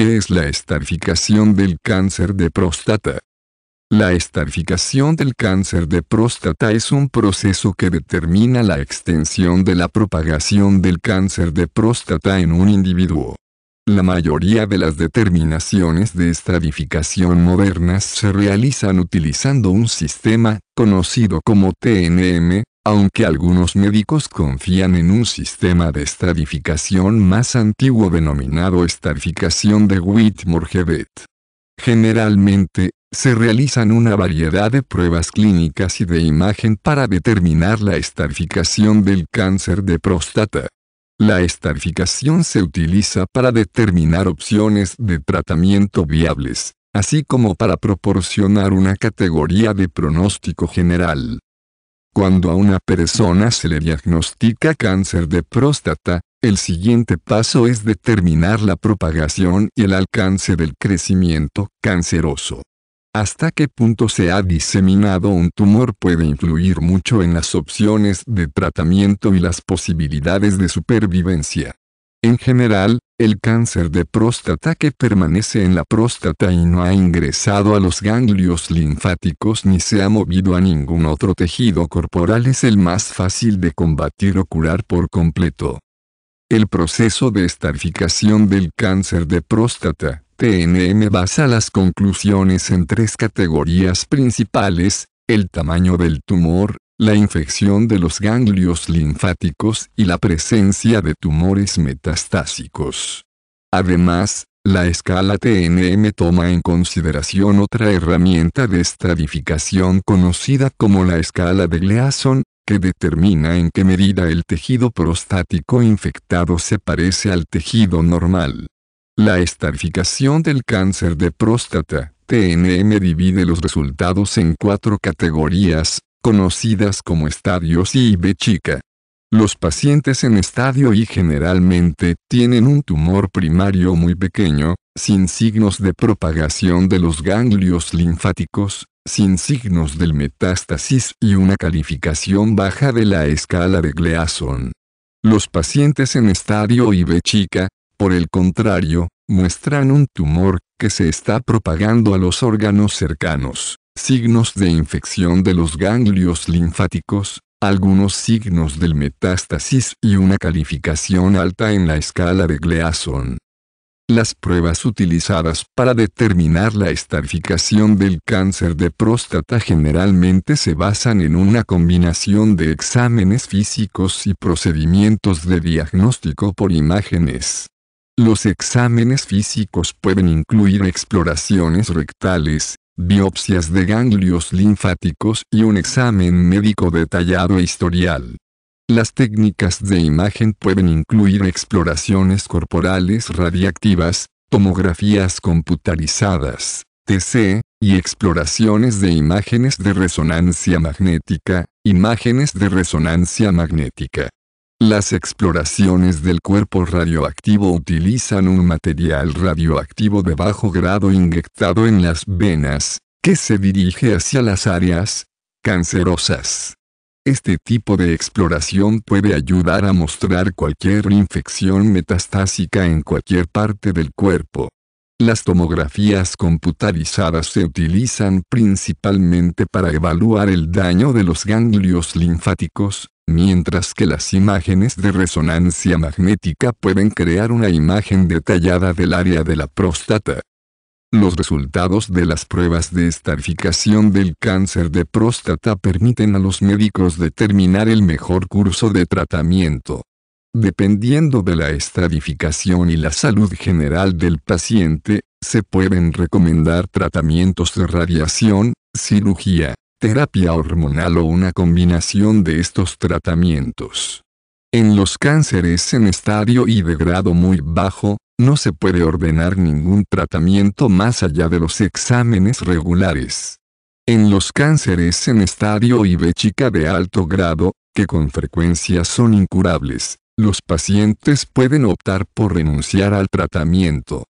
Este es la estarificación del cáncer de próstata. La estarificación del cáncer de próstata es un proceso que determina la extensión de la propagación del cáncer de próstata en un individuo. La mayoría de las determinaciones de estratificación modernas se realizan utilizando un sistema, conocido como TNM, aunque algunos médicos confían en un sistema de estratificación más antiguo denominado estratificación de Whitmore-Hebet. Generalmente, se realizan una variedad de pruebas clínicas y de imagen para determinar la estratificación del cáncer de próstata. La estratificación se utiliza para determinar opciones de tratamiento viables, así como para proporcionar una categoría de pronóstico general. Cuando a una persona se le diagnostica cáncer de próstata, el siguiente paso es determinar la propagación y el alcance del crecimiento canceroso. Hasta qué punto se ha diseminado un tumor puede influir mucho en las opciones de tratamiento y las posibilidades de supervivencia. En general, el cáncer de próstata que permanece en la próstata y no ha ingresado a los ganglios linfáticos ni se ha movido a ningún otro tejido corporal es el más fácil de combatir o curar por completo. El proceso de estarificación del cáncer de próstata, TNM, basa las conclusiones en tres categorías principales, el tamaño del tumor, la infección de los ganglios linfáticos y la presencia de tumores metastásicos. Además, la escala TNM toma en consideración otra herramienta de estratificación conocida como la escala de Gleason, que determina en qué medida el tejido prostático infectado se parece al tejido normal. La estratificación del cáncer de próstata, TNM divide los resultados en cuatro categorías, conocidas como estadios I y B chica. Los pacientes en estadio I generalmente tienen un tumor primario muy pequeño, sin signos de propagación de los ganglios linfáticos, sin signos del metástasis y una calificación baja de la escala de Gleason. Los pacientes en estadio B chica, por el contrario, muestran un tumor que se está propagando a los órganos cercanos signos de infección de los ganglios linfáticos, algunos signos del metástasis y una calificación alta en la escala de Gleason. Las pruebas utilizadas para determinar la estadificación del cáncer de próstata generalmente se basan en una combinación de exámenes físicos y procedimientos de diagnóstico por imágenes. Los exámenes físicos pueden incluir exploraciones rectales, biopsias de ganglios linfáticos y un examen médico detallado e historial. Las técnicas de imagen pueden incluir exploraciones corporales radiactivas, tomografías computarizadas, TC, y exploraciones de imágenes de resonancia magnética, imágenes de resonancia magnética. Las exploraciones del cuerpo radioactivo utilizan un material radioactivo de bajo grado inyectado en las venas, que se dirige hacia las áreas cancerosas. Este tipo de exploración puede ayudar a mostrar cualquier infección metastásica en cualquier parte del cuerpo. Las tomografías computarizadas se utilizan principalmente para evaluar el daño de los ganglios linfáticos, mientras que las imágenes de resonancia magnética pueden crear una imagen detallada del área de la próstata. Los resultados de las pruebas de estratificación del cáncer de próstata permiten a los médicos determinar el mejor curso de tratamiento. Dependiendo de la estratificación y la salud general del paciente, se pueden recomendar tratamientos de radiación, cirugía, terapia hormonal o una combinación de estos tratamientos. En los cánceres en estadio y de grado muy bajo, no se puede ordenar ningún tratamiento más allá de los exámenes regulares. En los cánceres en estadio y de chica de alto grado, que con frecuencia son incurables, los pacientes pueden optar por renunciar al tratamiento.